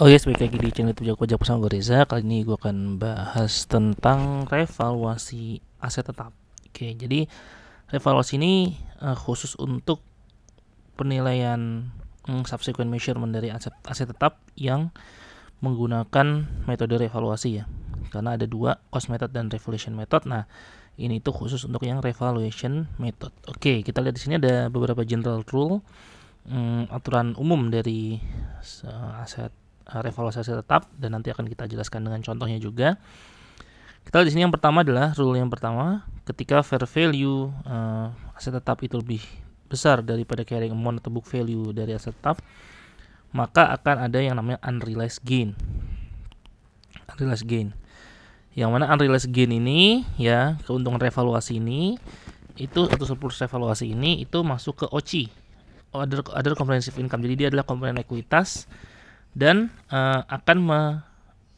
Oh yes, balik lagi di channel itu Jago Jago sama Kali ini gue akan bahas tentang revaluasi aset tetap Oke, jadi revaluasi ini uh, khusus untuk penilaian um, subsequent measurement dari aset, aset tetap yang menggunakan metode revaluasi ya Karena ada dua, cost method dan revaluation method Nah, ini itu khusus untuk yang revaluation method Oke, kita lihat di sini ada beberapa general rule um, Aturan umum dari eh, aset Eh, revaluasi tetap dan nanti akan kita jelaskan dengan contohnya juga. Kita lihat di sini yang pertama adalah rule yang pertama, ketika fair value uh, eh, aset tetap itu lebih besar daripada carrying amount atau book value dari aset tetap, maka akan ada yang namanya unrealized gain. Unrealized gain. Yang mana unrealized gain ini ya, keuntungan revaluasi ini itu atau surplus revaluasi ini itu masuk ke OCI, other other comprehensive income. Jadi dia adalah komponen ekuitas dan uh, akan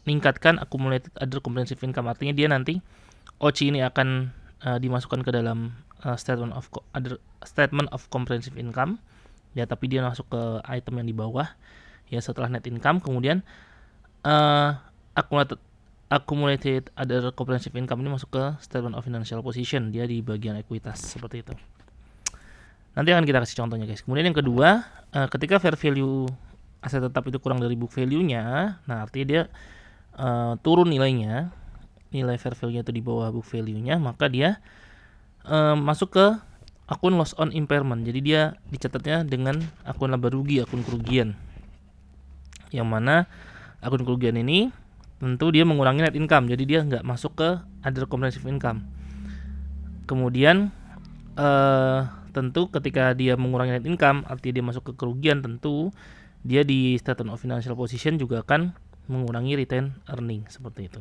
meningkatkan accumulated other comprehensive income artinya dia nanti OCI ini akan uh, dimasukkan ke dalam uh, statement of other statement of comprehensive income ya tapi dia masuk ke item yang di bawah ya setelah net income kemudian uh, accumulated accumulated other comprehensive income ini masuk ke statement of financial position dia di bagian ekuitas seperti itu nanti akan kita kasih contohnya guys kemudian yang kedua uh, ketika fair value aset tetap itu kurang dari book value-nya, nah artinya dia uh, turun nilainya, nilai fair value-nya itu di bawah book value-nya, maka dia uh, masuk ke akun loss on impairment. Jadi dia dicatatnya dengan akun laba rugi, akun kerugian. Yang mana akun kerugian ini tentu dia mengurangi net income, jadi dia nggak masuk ke other comprehensive income. Kemudian uh, tentu ketika dia mengurangi net income, artinya dia masuk ke kerugian tentu dia di statement of financial position juga akan mengurangi return earning seperti itu.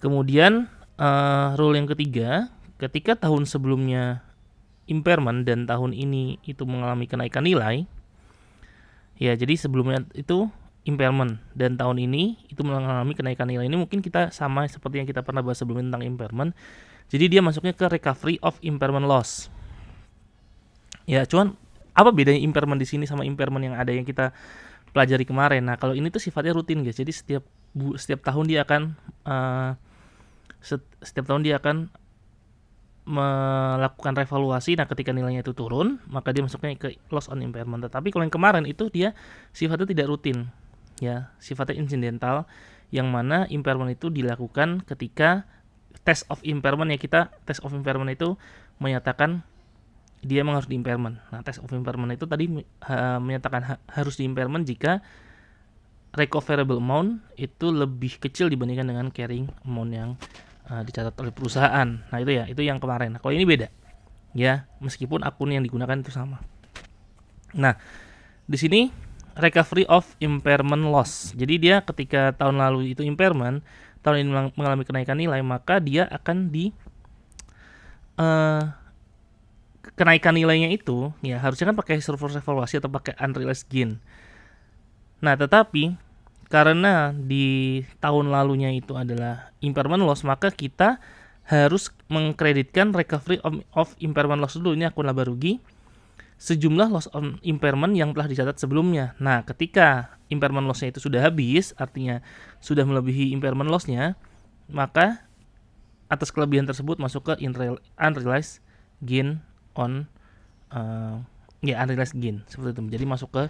Kemudian uh, rule yang ketiga, ketika tahun sebelumnya impairment dan tahun ini itu mengalami kenaikan nilai, ya jadi sebelumnya itu impairment dan tahun ini itu mengalami kenaikan nilai ini mungkin kita sama seperti yang kita pernah bahas sebelumnya tentang impairment. Jadi dia masuknya ke recovery of impairment loss. Ya, cuman apa bedanya impairment di sini sama impairment yang ada yang kita pelajari kemarin. Nah, kalau ini tuh sifatnya rutin guys. Jadi setiap bu, setiap tahun dia akan uh, setiap tahun dia akan melakukan revaluasi. Nah, ketika nilainya itu turun, maka dia masuknya ke loss on impairment. Tetapi kalau yang kemarin itu dia sifatnya tidak rutin. Ya, sifatnya insidental yang mana impairment itu dilakukan ketika test of impairment ya kita test of impairment itu menyatakan dia memang harus di impairment. Nah, tes of impairment itu tadi uh, menyatakan ha harus di impairment jika recoverable amount itu lebih kecil dibandingkan dengan carrying amount yang uh, dicatat oleh perusahaan. Nah, itu ya, itu yang kemarin. Nah, kalau ini beda. Ya, meskipun akun yang digunakan itu sama. Nah, di sini recovery of impairment loss. Jadi dia ketika tahun lalu itu impairment, tahun ini mengalami kenaikan nilai, maka dia akan di uh, kenaikan nilainya itu ya harusnya kan pakai server evaluasi atau pakai unrealized gain. Nah, tetapi karena di tahun lalunya itu adalah impairment loss, maka kita harus mengkreditkan recovery of, of impairment loss dulu ini akun laba rugi sejumlah loss on impairment yang telah dicatat sebelumnya. Nah, ketika impairment loss-nya itu sudah habis, artinya sudah melebihi impairment loss-nya, maka atas kelebihan tersebut masuk ke unrealized gain on uh, ya unrealized gain seperti itu. Jadi masuk ke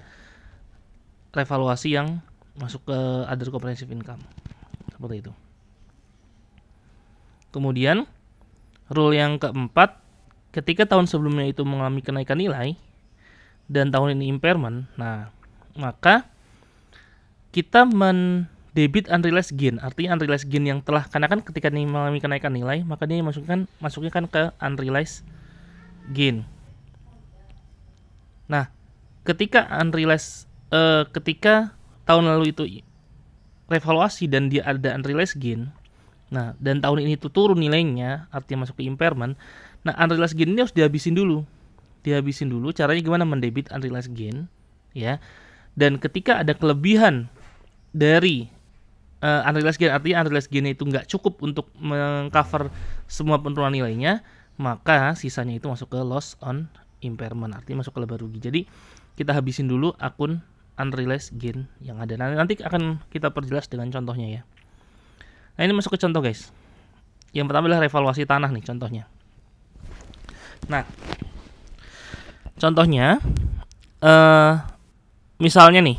revaluasi yang masuk ke other comprehensive income seperti itu. Kemudian rule yang keempat, ketika tahun sebelumnya itu mengalami kenaikan nilai dan tahun ini impairment, nah maka kita mendebit unrealized gain, artinya unrealized gain yang telah karena kan ketika ini mengalami kenaikan nilai, maka dia masukkan masuknya kan ke unrealized gain. Nah, ketika unrealized uh, eh, ketika tahun lalu itu revaluasi dan dia ada unrealized gain. Nah, dan tahun ini itu turun nilainya, artinya masuk ke impairment. Nah, unrealized gain ini harus dihabisin dulu. Dihabisin dulu caranya gimana mendebit unrealized gain, ya. Dan ketika ada kelebihan dari uh, unrealized gain artinya unrealized gain itu nggak cukup untuk mengcover semua penurunan nilainya, maka sisanya itu masuk ke loss on impairment artinya masuk ke laba rugi jadi kita habisin dulu akun unrealized gain yang ada nah, nanti akan kita perjelas dengan contohnya ya nah ini masuk ke contoh guys yang pertama adalah revaluasi tanah nih contohnya nah contohnya uh, misalnya nih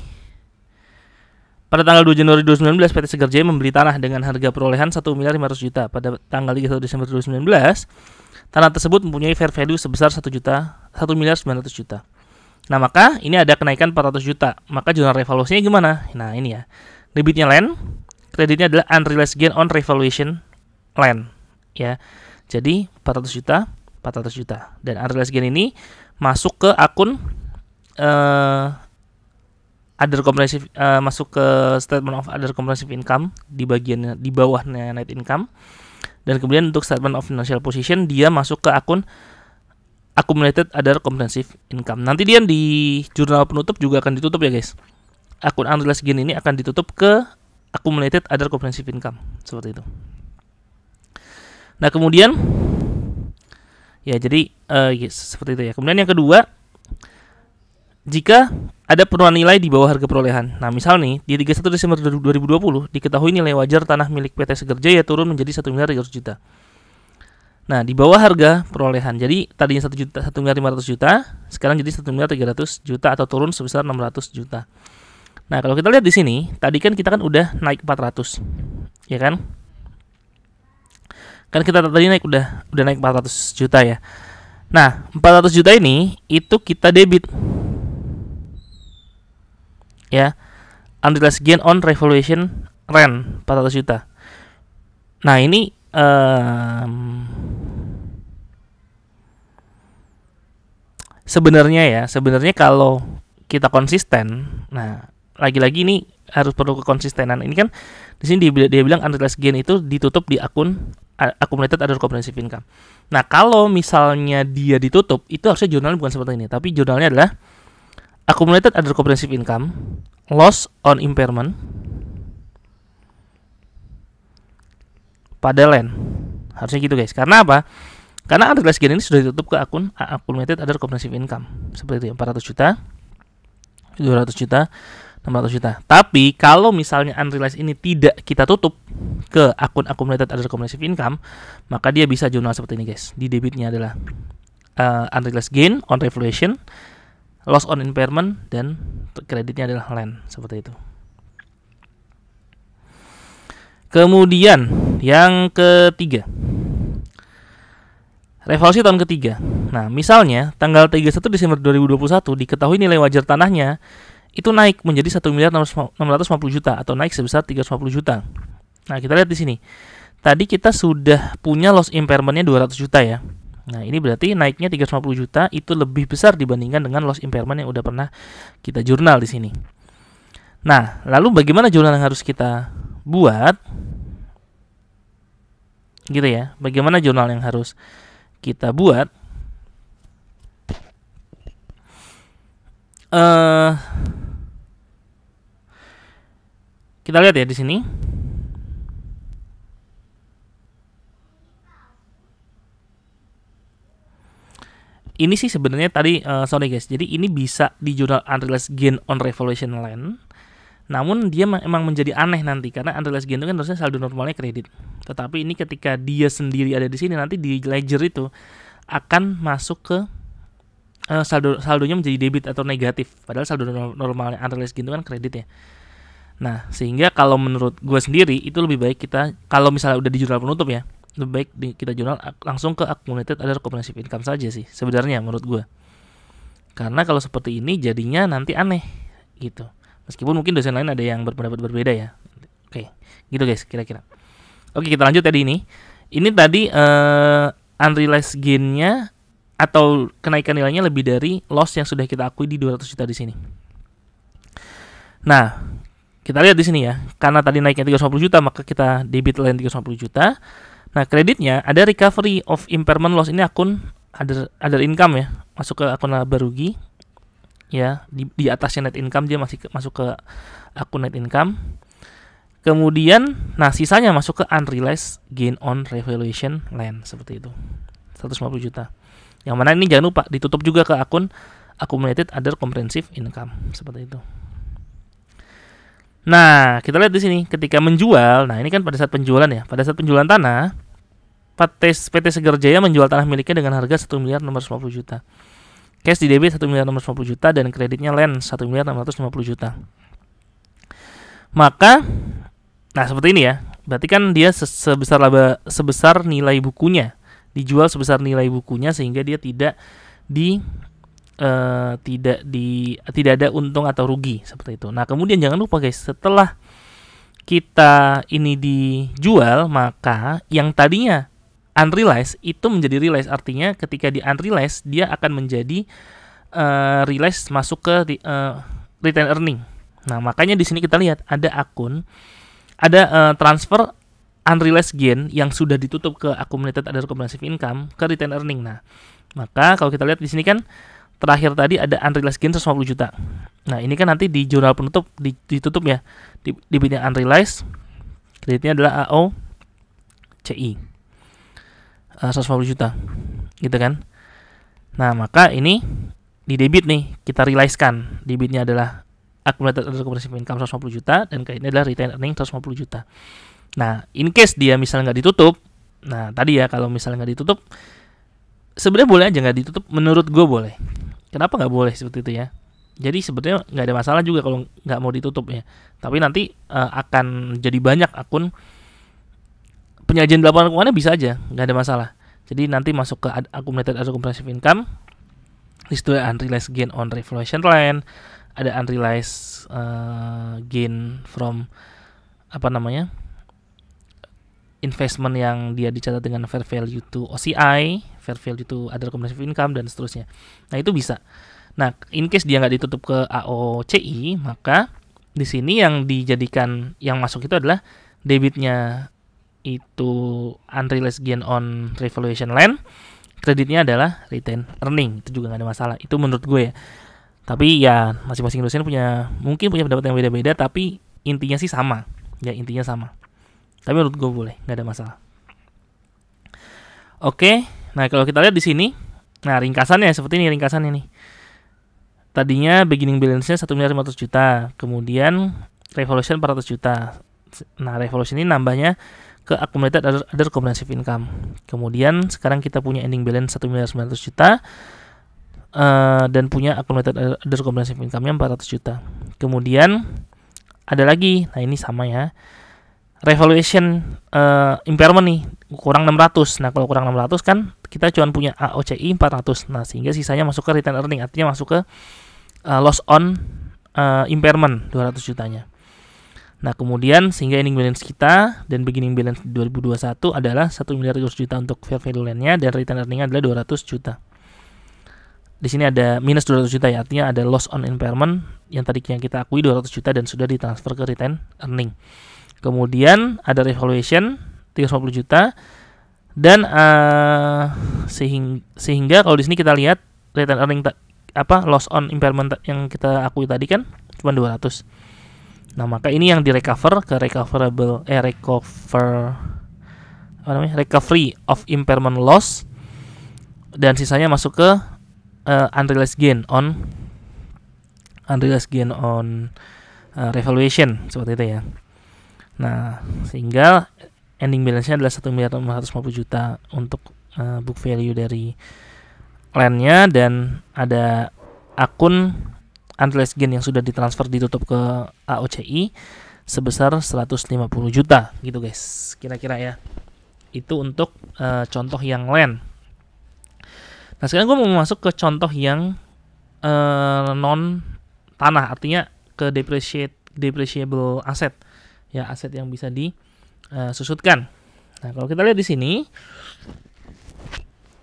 pada tanggal 2 Januari 2019 PT Segar Jaya membeli tanah dengan harga perolehan 1 miliar 500 juta pada tanggal 31 Desember 2019 Tanah tersebut mempunyai fair value sebesar 1 juta 1 miliar 900 juta. Nah, maka ini ada kenaikan 400 juta. Maka jurnal revaluasinya gimana? Nah, ini ya. Debitnya land, kreditnya adalah unrealized gain on revaluation land, ya. Jadi 400 juta, 400 juta. Dan unrealized gain ini masuk ke akun uh, other comprehensive uh, masuk ke statement of other comprehensive income di bagian di bawahnya net income dan kemudian untuk statement of financial position dia masuk ke akun accumulated other comprehensive income. Nanti dia di jurnal penutup juga akan ditutup ya guys. Akun Andreas Gin ini akan ditutup ke accumulated other comprehensive income seperti itu. Nah kemudian ya jadi uh, yes, seperti itu ya. Kemudian yang kedua jika ada penurunan nilai di bawah harga perolehan. Nah, misal nih, di 31 Desember 2020 diketahui nilai wajar tanah milik PT Segerjaya turun menjadi 1 miliar 300 juta. Nah, di bawah harga perolehan. Jadi tadinya 1 juta 1 miliar 500 juta, sekarang jadi 1 miliar 300 juta atau turun sebesar 600 juta. Nah, kalau kita lihat di sini, tadi kan kita kan udah naik 400. Ya kan? Kan kita tadi naik udah udah naik 400 juta ya. Nah, 400 juta ini itu kita debit ya unrealized gain on revaluation rent 400 juta nah ini um, sebenarnya ya sebenarnya kalau kita konsisten nah lagi-lagi ini harus perlu kekonsistenan ini kan di sini dia, dia bilang unrealized gain itu ditutup di akun accumulated other comprehensive income nah kalau misalnya dia ditutup itu harusnya jurnalnya bukan seperti ini tapi jurnalnya adalah accumulated other comprehensive income, loss on impairment pada land. Harusnya gitu guys. Karena apa? Karena unrealized Gain ini sudah ditutup ke akun accumulated other comprehensive income seperti itu 400 juta, 200 juta, 600 juta. Tapi kalau misalnya unrealized ini tidak kita tutup ke akun accumulated other comprehensive income, maka dia bisa jurnal seperti ini guys. Di debitnya adalah uh, eh, unrealized gain on revaluation loss on impairment dan kreditnya adalah land seperti itu. Kemudian yang ketiga. Revolusi tahun ketiga. Nah, misalnya tanggal 31 Desember 2021 diketahui nilai wajar tanahnya itu naik menjadi 1 miliar 650 juta atau naik sebesar 350 juta. Nah, kita lihat di sini. Tadi kita sudah punya loss impairmentnya 200 juta ya. Nah, ini berarti naiknya 350 juta itu lebih besar dibandingkan dengan loss impairment yang udah pernah kita jurnal di sini. Nah, lalu bagaimana jurnal yang harus kita buat? Gitu ya. Bagaimana jurnal yang harus kita buat? Eh uh, kita lihat ya di sini. ini sih sebenarnya tadi uh, sorry guys, jadi ini bisa di jurnal unrealized Gain on Revolution Land. Namun dia memang menjadi aneh nanti karena unrealized Gain itu kan harusnya saldo normalnya kredit. Tetapi ini ketika dia sendiri ada di sini nanti di ledger itu akan masuk ke uh, saldo saldonya menjadi debit atau negatif. Padahal saldo normalnya unrealized Gain itu kan kredit ya. Nah, sehingga kalau menurut gue sendiri itu lebih baik kita kalau misalnya udah di jurnal penutup ya, lebih baik kita jurnal langsung ke accumulated other comprehensive income saja sih sebenarnya menurut gue karena kalau seperti ini jadinya nanti aneh gitu meskipun mungkin dosen lain ada yang berpendapat berbeda ya oke gitu guys kira-kira oke kita lanjut tadi ini ini tadi uh, unrealized gainnya atau kenaikan nilainya lebih dari loss yang sudah kita akui di 200 juta di sini nah kita lihat di sini ya karena tadi naiknya 350 juta maka kita debit lain 350 juta Nah, kreditnya ada recovery of impairment loss ini akun other, other income ya, masuk ke akun laba rugi. Ya, di, di atasnya net income dia masih ke, masuk ke akun net income. Kemudian, nah sisanya masuk ke unrealized gain on revaluation land seperti itu. 150 juta. Yang mana ini jangan lupa ditutup juga ke akun accumulated other comprehensive income seperti itu. Nah, kita lihat di sini ketika menjual. Nah, ini kan pada saat penjualan ya. Pada saat penjualan tanah, PT, PT Seger Jaya menjual tanah miliknya dengan harga 1 miliar 650 juta. Cash di debit 1 miliar 650 juta dan kreditnya land 1 miliar 650 juta. Maka nah seperti ini ya. Berarti kan dia sebesar laba sebesar nilai bukunya dijual sebesar nilai bukunya sehingga dia tidak di uh, tidak di tidak ada untung atau rugi seperti itu. Nah, kemudian jangan lupa guys, setelah kita ini dijual, maka yang tadinya unrealized itu menjadi realized. Artinya ketika di unrealized dia akan menjadi uh, realized masuk ke uh, eh, return earning. Nah, makanya di sini kita lihat ada akun ada uh, transfer unrealized gain yang sudah ditutup ke accumulated other comprehensive income ke return earning. Nah, maka kalau kita lihat di sini kan terakhir tadi ada unrealized gain 150 juta. Nah, ini kan nanti di jurnal penutup ditutup ya. Di, debitnya unrealized, kreditnya adalah AO CI. Uh, 150 juta. Gitu kan? Nah, maka ini di debit nih kita realize kan. Debitnya adalah accumulated other comprehensive income 150 juta dan kreditnya adalah retained earning 150 juta. Nah, in case dia misalnya nggak ditutup, nah tadi ya kalau misalnya nggak ditutup, sebenarnya boleh aja nggak ditutup, menurut gue boleh. Kenapa nggak boleh seperti itu ya? Jadi sebetulnya nggak ada masalah juga kalau nggak mau ditutup ya. Tapi nanti uh, akan jadi banyak akun penyajian laporan keuangannya bisa aja, nggak ada masalah. Jadi nanti masuk ke accumulated atau comprehensive income, di situ ada unrealized gain on revaluation line, ada unrealized uh, gain from apa namanya investment yang dia dicatat dengan fair value to OCI fair value itu ada comprehensive income dan seterusnya. Nah, itu bisa. Nah, in case dia nggak ditutup ke AOCI, maka di sini yang dijadikan yang masuk itu adalah debitnya itu unrealized gain on revaluation land, kreditnya adalah retain earning. Itu juga nggak ada masalah. Itu menurut gue ya. Tapi ya masing-masing dosen punya mungkin punya pendapat yang beda-beda, tapi intinya sih sama. Ya intinya sama. Tapi menurut gue boleh, nggak ada masalah. Oke, Nah, kalau kita lihat di sini, nah ringkasannya seperti ini ringkasannya nih. Tadinya beginning balance-nya 1 miliar 500 juta, kemudian revolution 400 juta. Nah, revolution ini nambahnya ke accumulated other, other comprehensive income. Kemudian sekarang kita punya ending balance 1 miliar 900 juta uh, dan punya accumulated other comprehensive income-nya 400 juta. Kemudian ada lagi. Nah, ini sama ya revaluation uh, impairment nih kurang 600. Nah, kalau kurang 600 kan kita cuma punya AOCI 400. Nah, sehingga sisanya masuk ke return earning, artinya masuk ke uh, loss on uh, impairment 200 jutanya. Nah, kemudian sehingga ending balance kita dan beginning balance 2021 adalah 1 miliar 200 juta untuk fair value land-nya dan return earning adalah 200 juta. Di sini ada minus 200 juta ya, artinya ada loss on impairment yang tadi yang kita akui 200 juta dan sudah ditransfer ke return earning. Kemudian ada revaluation 350 juta dan uh, eh, sehingga, sehingga kalau di sini kita lihat return earning ta, apa loss on impairment yang kita akui tadi kan cuma 200. Nah, maka ini yang direcover ke recoverable eh recover apa namanya? recovery of impairment loss dan sisanya masuk ke uh, unrealized gain on unrealized gain on uh, revaluation seperti itu ya. Nah, sehingga ending balance-nya adalah 1 miliar 550 juta untuk uh, book value dari land-nya dan ada akun unrealized gain yang sudah ditransfer ditutup ke AOCI sebesar 150 juta gitu guys kira-kira ya itu untuk uh, contoh yang land nah sekarang gue mau masuk ke contoh yang uh, non tanah artinya ke depreciate depreciable asset ya aset yang bisa disusutkan. Eh, nah, kalau kita lihat di sini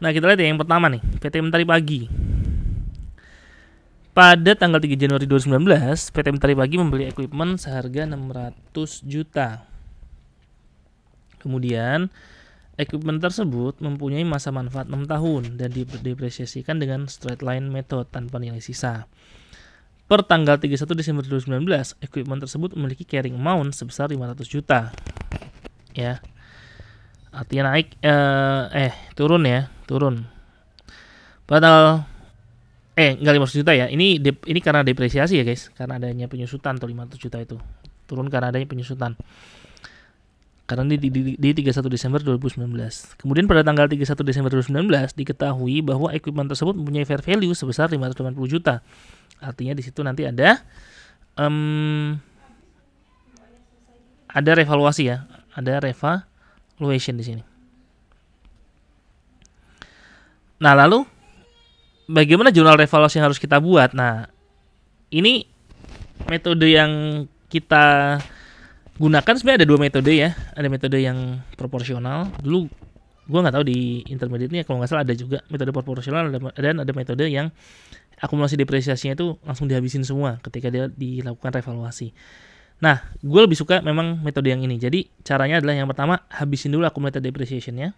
Nah, kita lihat ya yang pertama nih, PT Mentari Pagi. Pada tanggal 3 Januari 2019, PT Mentari Pagi membeli equipment seharga 600 juta. Kemudian, equipment tersebut mempunyai masa manfaat 6 tahun dan dipresiasikan dengan straight line method tanpa nilai sisa. Per tanggal 31 Desember 2019, equipment tersebut memiliki carrying amount sebesar 500 juta. Ya. Artinya naik eh, eh turun ya, turun. Pada eh enggak 500 juta ya. Ini dep, ini karena depresiasi ya, guys. Karena adanya penyusutan tuh 500 juta itu. Turun karena adanya penyusutan. Karena di, di, di 31 Desember 2019. Kemudian pada tanggal 31 Desember 2019 diketahui bahwa equipment tersebut mempunyai fair value sebesar 580 juta Artinya di situ nanti ada um, ada revaluasi ya, ada revaluation di sini. Nah, lalu bagaimana jurnal revaluasi yang harus kita buat? Nah, ini metode yang kita gunakan sebenarnya ada dua metode ya. Ada metode yang proporsional. Dulu gue nggak tahu di intermediate ini kalau nggak salah ada juga metode proporsional dan ada metode yang akumulasi depresiasinya itu langsung dihabisin semua ketika dia dilakukan revaluasi. Nah, gue lebih suka memang metode yang ini. Jadi caranya adalah yang pertama habisin dulu akumulator depresiasinya.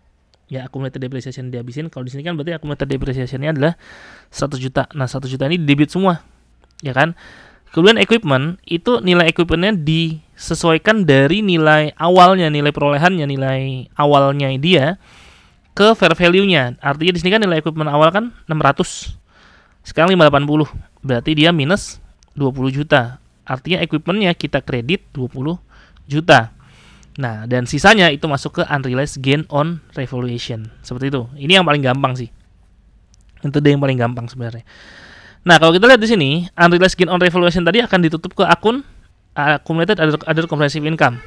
Ya akumulator depreciation dihabisin. Kalau di sini kan berarti akumulator depresiasinya adalah 100 juta. Nah 100 juta ini debit semua, ya kan? Kemudian equipment itu nilai equipmentnya disesuaikan dari nilai awalnya, nilai perolehannya, nilai awalnya dia ke fair value-nya. Artinya di sini kan nilai equipment awal kan 600. Sekarang 580, berarti dia minus 20 juta. Artinya equipmentnya kita kredit 20 juta. Nah, dan sisanya itu masuk ke unrealized gain on revaluation. Seperti itu. Ini yang paling gampang sih. Itu dia yang paling gampang sebenarnya. Nah, kalau kita lihat di sini, unrealized gain on revaluation tadi akan ditutup ke akun accumulated other, other comprehensive income.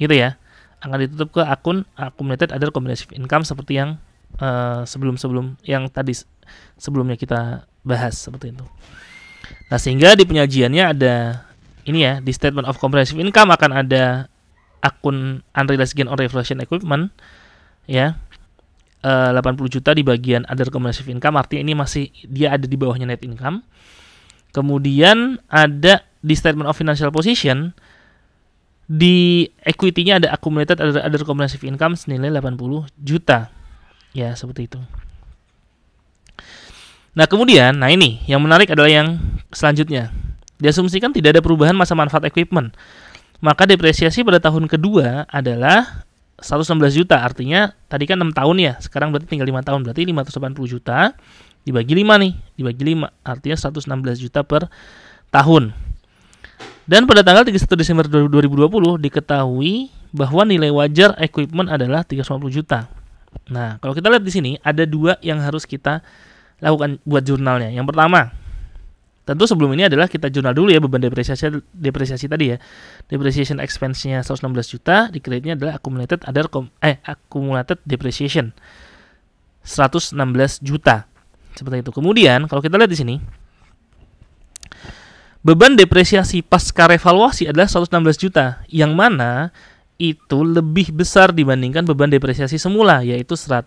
Gitu ya. Akan ditutup ke akun accumulated other comprehensive income seperti yang eh, sebelum-sebelum uh, sebelum -sebelum, yang tadi sebelumnya kita bahas seperti itu. Nah, sehingga di penyajiannya ada ini ya, di statement of comprehensive income akan ada akun unrealized gain on reflection equipment ya. 80 eh, juta di bagian other comprehensive income artinya ini masih dia ada di bawahnya net income. Kemudian ada di statement of financial position di equity-nya ada accumulated other, other comprehensive income senilai 80 juta. Ya, seperti itu. Nah, kemudian, nah ini yang menarik adalah yang selanjutnya. Diasumsikan tidak ada perubahan masa manfaat equipment. Maka depresiasi pada tahun kedua adalah 116 juta. Artinya tadi kan 6 tahun ya. Sekarang berarti tinggal 5 tahun. Berarti 580 juta dibagi 5 nih. Dibagi 5. Artinya 116 juta per tahun. Dan pada tanggal 31 Desember 2020 diketahui bahwa nilai wajar equipment adalah 350 juta. Nah, kalau kita lihat di sini ada dua yang harus kita lakukan buat jurnalnya. Yang pertama, tentu sebelum ini adalah kita jurnal dulu ya beban depresiasi depresiasi tadi ya. Depreciation expense-nya 116 juta, dikreditnya adalah accumulated other com eh accumulated depreciation 116 juta. Seperti itu. Kemudian kalau kita lihat di sini beban depresiasi pasca revaluasi adalah 116 juta, yang mana itu lebih besar dibandingkan beban depresiasi semula yaitu 100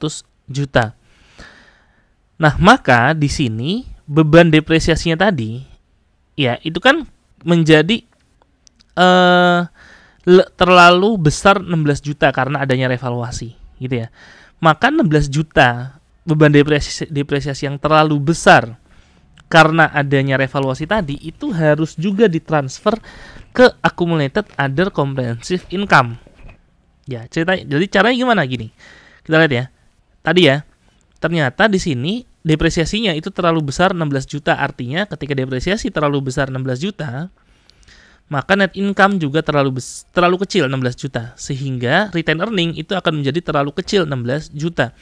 juta. Nah, maka di sini beban depresiasinya tadi ya itu kan menjadi eh terlalu besar 16 juta karena adanya revaluasi gitu ya. Maka 16 juta beban depresiasi, depresiasi yang terlalu besar karena adanya revaluasi tadi itu harus juga ditransfer ke accumulated other comprehensive income. Ya, cerita jadi caranya gimana gini. Kita lihat ya. Tadi ya. Ternyata di sini depresiasinya itu terlalu besar 16 juta. Artinya ketika depresiasi terlalu besar 16 juta, maka net income juga terlalu bes terlalu kecil 16 juta. Sehingga return earning itu akan menjadi terlalu kecil 16 juta.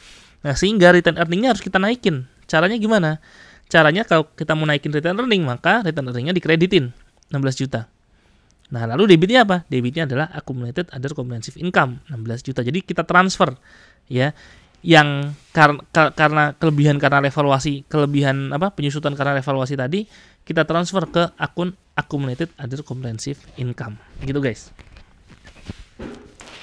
Nah, sehingga return earningnya harus kita naikin. Caranya gimana? Caranya kalau kita mau naikin return earning, maka return earningnya dikreditin 16 juta. Nah, lalu debitnya apa? Debitnya adalah accumulated other comprehensive income 16 juta. Jadi kita transfer ya yang kar kar karena kelebihan karena revaluasi kelebihan apa penyusutan karena revaluasi tadi kita transfer ke akun accumulated other comprehensive income gitu guys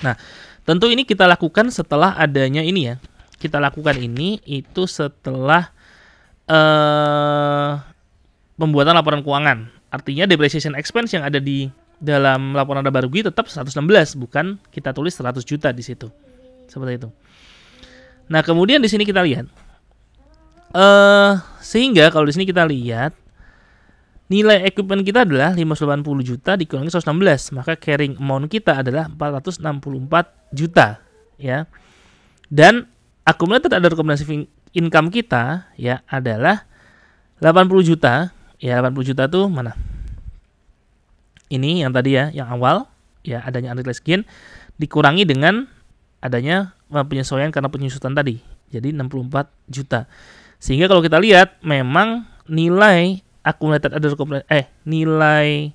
nah tentu ini kita lakukan setelah adanya ini ya kita lakukan ini itu setelah uh, pembuatan laporan keuangan artinya depreciation expense yang ada di dalam laporan laba rugi tetap 116 bukan kita tulis 100 juta di situ seperti itu Nah, kemudian di sini kita lihat uh, sehingga kalau di sini kita lihat nilai equipment kita adalah 580 juta dikurangi 116, maka carrying amount kita adalah 464 juta, ya. Dan accumulated ada rekomendasi income kita ya adalah 80 juta. Ya, 80 juta tuh mana? Ini yang tadi ya, yang awal ya adanya unrealized gain dikurangi dengan adanya penyesuaian karena penyusutan tadi. Jadi 64 juta. Sehingga kalau kita lihat memang nilai accumulated other comprehensive eh nilai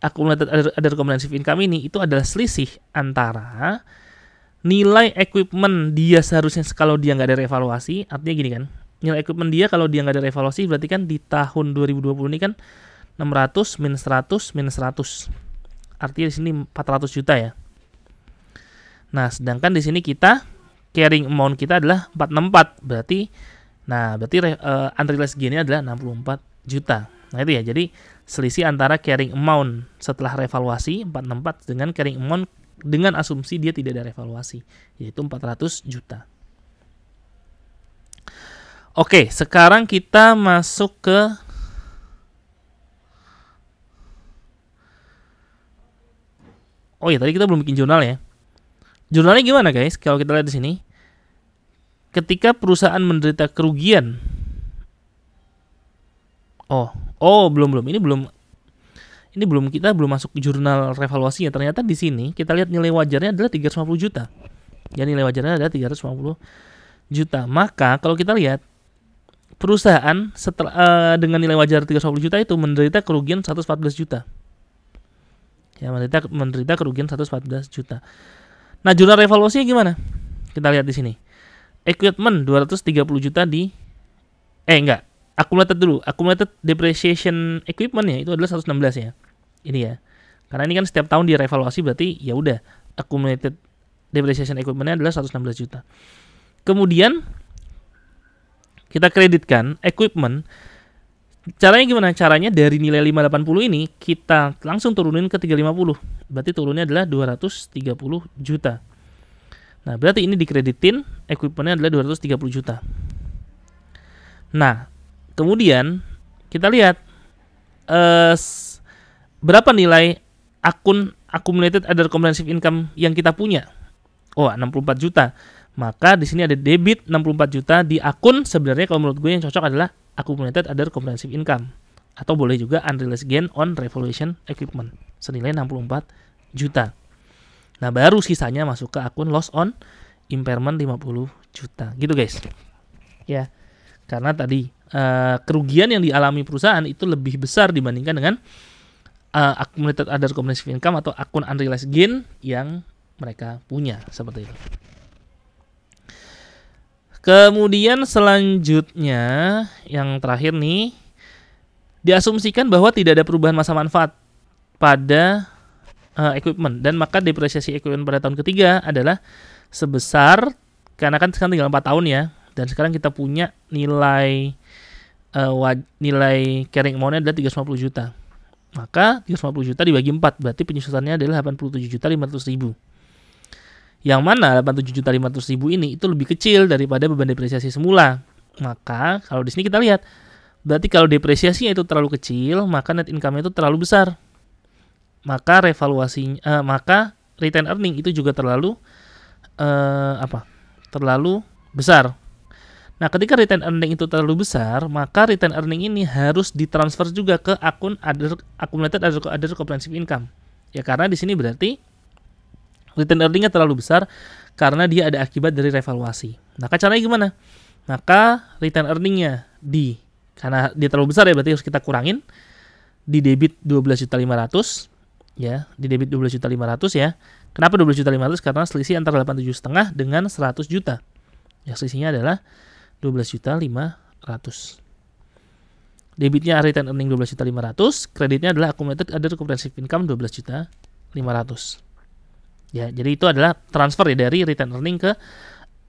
accumulated other, other comprehensive income ini itu adalah selisih antara nilai equipment dia seharusnya kalau dia nggak ada revaluasi artinya gini kan nilai equipment dia kalau dia nggak ada revaluasi berarti kan di tahun 2020 ini kan 600 minus 100 minus 100 artinya di sini 400 juta ya Nah, sedangkan di sini kita carrying amount kita adalah 464. Berarti nah, berarti uh, unrealized gain adalah 64 juta. Nah, itu ya. Jadi selisih antara carrying amount setelah revaluasi 464 dengan carrying amount dengan asumsi dia tidak ada revaluasi, yaitu 400 juta. Oke, sekarang kita masuk ke Oh ya, tadi kita belum bikin jurnal ya. Jurnalnya gimana guys? Kalau kita lihat di sini, ketika perusahaan menderita kerugian, oh, oh belum belum, ini belum, ini belum kita belum masuk jurnal revaluasinya. Ternyata di sini kita lihat nilai wajarnya adalah 350 juta. jadi ya, nilai wajarnya adalah 350 juta. Maka kalau kita lihat perusahaan setelah eh, uh, dengan nilai wajar 350 juta itu menderita kerugian 114 juta. Ya, menderita menderita kerugian 114 juta. Nah, jurnal revolusi gimana? Kita lihat di sini. Equipment 230 juta di eh enggak, accumulated dulu. Accumulated depreciation equipment ya itu adalah 116 ya. Ini ya. Karena ini kan setiap tahun direvaluasi berarti ya udah accumulated depreciation equipmentnya adalah 116 juta. Kemudian kita kreditkan equipment. Caranya gimana? Caranya dari nilai 580 ini kita langsung turunin ke 350. Berarti turunnya adalah 230 juta. Nah, berarti ini dikreditin equipmentnya adalah 230 juta. Nah, kemudian kita lihat eh, berapa nilai akun accumulated other comprehensive income yang kita punya. Oh, 64 juta. Maka di sini ada debit 64 juta di akun sebenarnya kalau menurut gue yang cocok adalah accumulated other comprehensive income atau boleh juga unrealized gain on revolution equipment senilai 64 juta. Nah, baru sisanya masuk ke akun loss on impairment 50 juta. Gitu, guys. Ya. Karena tadi uh, kerugian yang dialami perusahaan itu lebih besar dibandingkan dengan uh, accumulated other comprehensive income atau akun unrealized gain yang mereka punya seperti itu. Kemudian selanjutnya yang terakhir nih diasumsikan bahwa tidak ada perubahan masa manfaat pada uh, equipment dan maka depresiasi equipment pada tahun ketiga adalah sebesar karena kan sekarang tinggal 4 tahun ya dan sekarang kita punya nilai uh, waj- nilai carrying amount-nya adalah 350 juta. Maka 350 juta dibagi 4 berarti penyusutannya adalah 87 juta 500 ribu. Yang mana 87 juta 500 ribu ini itu lebih kecil daripada beban depresiasi semula. Maka kalau di sini kita lihat Berarti kalau depresiasinya itu terlalu kecil, maka net income itu terlalu besar. Maka revaluasinya uh, maka return earning itu juga terlalu uh, apa? terlalu besar. Nah, ketika return earning itu terlalu besar, maka return earning ini harus ditransfer juga ke akun other accumulated other, other comprehensive income. Ya karena di sini berarti return earningnya terlalu besar karena dia ada akibat dari revaluasi. Nah, caranya gimana? Maka return earningnya di karena dia terlalu besar ya berarti harus kita kurangin di debit 12.500 ya di debit 12.500 ya kenapa 12.500 karena selisih antara 87 setengah dengan 100 juta ya selisihnya adalah 12.500 debitnya return earning 12.500, kreditnya adalah accumulated other comprehensive income 12.500. Ya, jadi itu adalah transfer ya dari return earning ke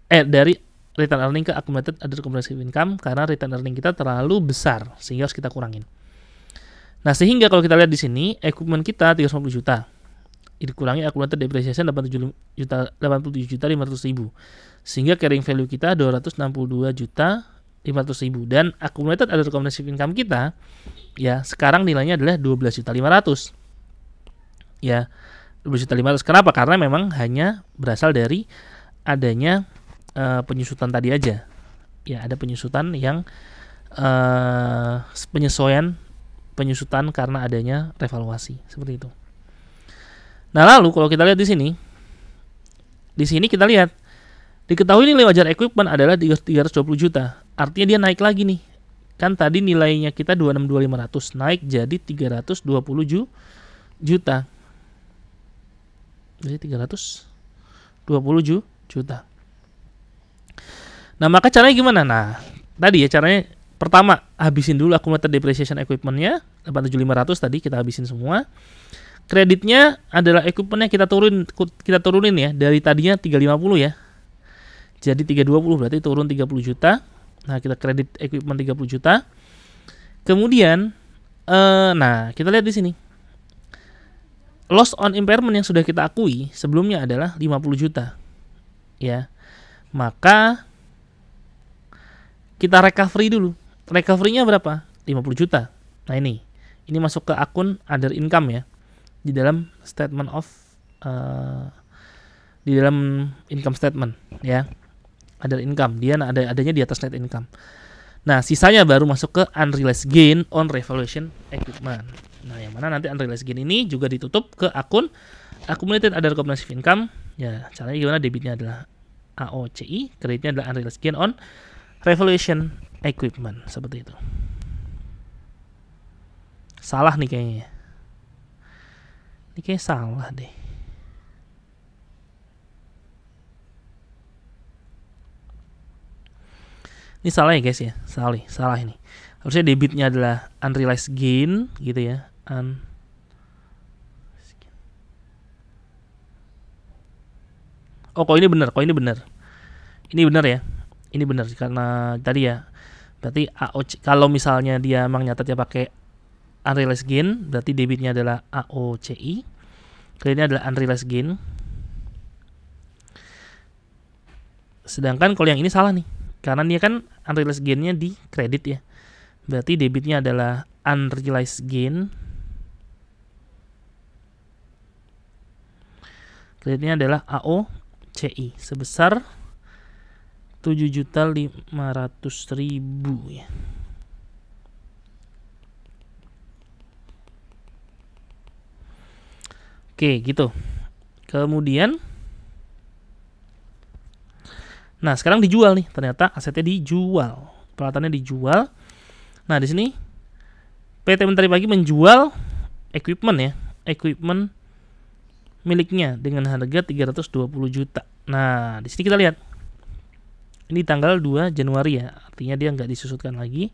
eh dari return earning ke accumulated other comprehensive income karena return earning kita terlalu besar sehingga harus kita kurangin. Nah, sehingga kalau kita lihat di sini equipment kita 350 juta dikurangi accumulated depreciation 87 juta 87 juta 500 ribu sehingga carrying value kita 262 juta 500 ribu dan accumulated other comprehensive income kita ya sekarang nilainya adalah 12 juta 500 ya 12 juta 500 kenapa karena memang hanya berasal dari adanya Eh, penyusutan tadi aja. Ya, ada penyusutan yang uh, penyesuaian penyusutan karena adanya revaluasi seperti itu. Nah, lalu kalau kita lihat di sini di sini kita lihat diketahui nilai wajar equipment adalah 320 juta. Artinya dia naik lagi nih. Kan tadi nilainya kita 262.500 naik jadi 320 juta. Jadi 320 juta. Nah maka caranya gimana? Nah tadi ya caranya pertama habisin dulu akumulator depreciation equipmentnya 87500 tadi kita habisin semua. Kreditnya adalah equipmentnya kita turun kita turunin ya dari tadinya 350 ya. Jadi 320 berarti turun 30 juta. Nah kita kredit equipment 30 juta. Kemudian, eh, nah kita lihat di sini loss on impairment yang sudah kita akui sebelumnya adalah 50 juta. Ya. Maka kita recovery dulu. Recovery-nya berapa? 50 juta. Nah ini, ini masuk ke akun other income ya. Di dalam statement of uh, di dalam income statement ya. Other income, dia ada adanya di atas net income. Nah, sisanya baru masuk ke unrealized gain on revaluation equipment. Nah, yang mana nanti unrealized gain ini juga ditutup ke akun accumulated other comprehensive income. Ya, caranya gimana debitnya adalah AOCI, kreditnya adalah unrealized gain on Revolution Equipment seperti itu. Salah nih kayaknya. Ya. Ini kayak salah deh. Ini salah ya guys ya, salah, salah ini. Harusnya debitnya adalah unrealized gain gitu ya, un Oh, kok ini benar, kok ini benar. Ini benar ya ini benar karena tadi ya berarti AOC kalau misalnya dia memang ya pakai unrealized gain berarti debitnya adalah AOCI ini adalah unrealized gain sedangkan kalau yang ini salah nih karena dia kan unrealized gainnya di kredit ya berarti debitnya adalah unrealized gain kreditnya adalah AOCI sebesar 7 juta lima ratus ribu ya Oke gitu kemudian nah sekarang dijual nih ternyata asetnya dijual peralatannya dijual nah di sini PT Mentari Pagi menjual equipment ya equipment miliknya dengan harga 320 juta nah di sini kita lihat ini tanggal 2 Januari ya, artinya dia nggak disusutkan lagi.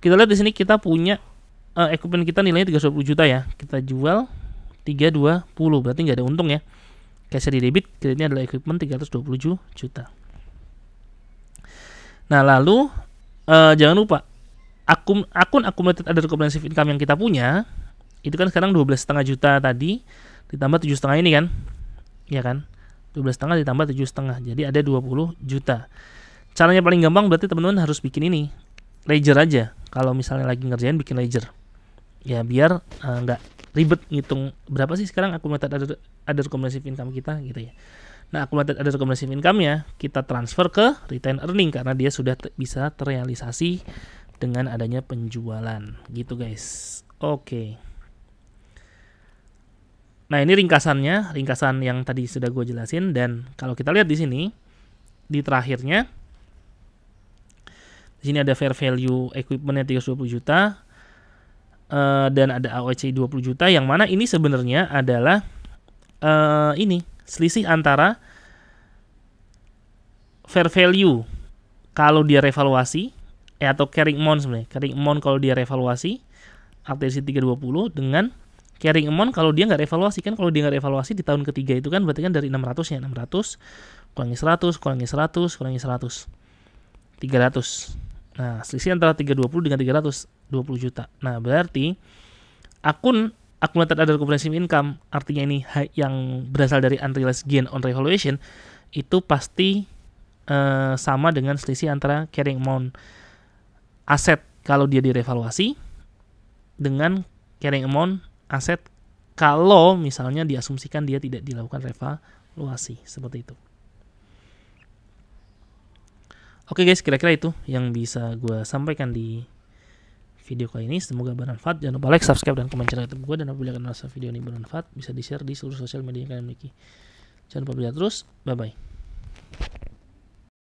Kita lihat di sini kita punya uh, equipment kita nilainya 320 juta ya. Kita jual 320, berarti nggak ada untung ya. Cashnya di debit, ini adalah equipment 320 juta. Nah, lalu uh, jangan lupa akun akun accumulated other comprehensive income yang kita punya itu kan sekarang 12,5 juta tadi ditambah 7,5 ini kan. ya kan? 12 setengah ditambah 7 setengah jadi ada 20 juta caranya paling gampang berarti teman-teman harus bikin ini ledger aja kalau misalnya lagi ngerjain bikin ledger ya biar eh, nggak uh, ribet ngitung berapa sih sekarang accumulated ada other comprehensive income kita gitu ya nah accumulated other comprehensive income ya kita transfer ke retain earning karena dia sudah bisa terrealisasi dengan adanya penjualan gitu guys oke okay. Nah, ini ringkasannya, ringkasan yang tadi sudah gue jelasin dan kalau kita lihat di sini di terakhirnya di sini ada fair value equipmentnya 320 juta eh, dan ada AOC 20 juta yang mana ini sebenarnya adalah uh, ini selisih antara fair value kalau dia revaluasi eh, atau carrying amount sebenarnya carrying amount kalau dia revaluasi ATC 320 dengan carrying amount kalau dia nggak revaluasi kan kalau dia nggak revaluasi di tahun ketiga itu kan berarti kan dari 600 ya 600 kurangi 100 kurangi 100 kurangi 100 300 nah selisih antara 320 dengan 320 juta nah berarti akun accumulated other comprehensive income artinya ini yang berasal dari unrealized gain on revaluation itu pasti uh, sama dengan selisih antara carrying amount aset kalau dia direvaluasi dengan carrying amount aset kalau misalnya diasumsikan dia tidak dilakukan revaluasi seperti itu. Oke guys, kira-kira itu yang bisa gue sampaikan di video kali ini. Semoga bermanfaat. Jangan lupa like, subscribe, dan komen channel YouTube gue. Dan apabila kalian merasa video ini bermanfaat, bisa di-share di seluruh sosial media yang kalian miliki. Jangan lupa belajar terus. Bye-bye.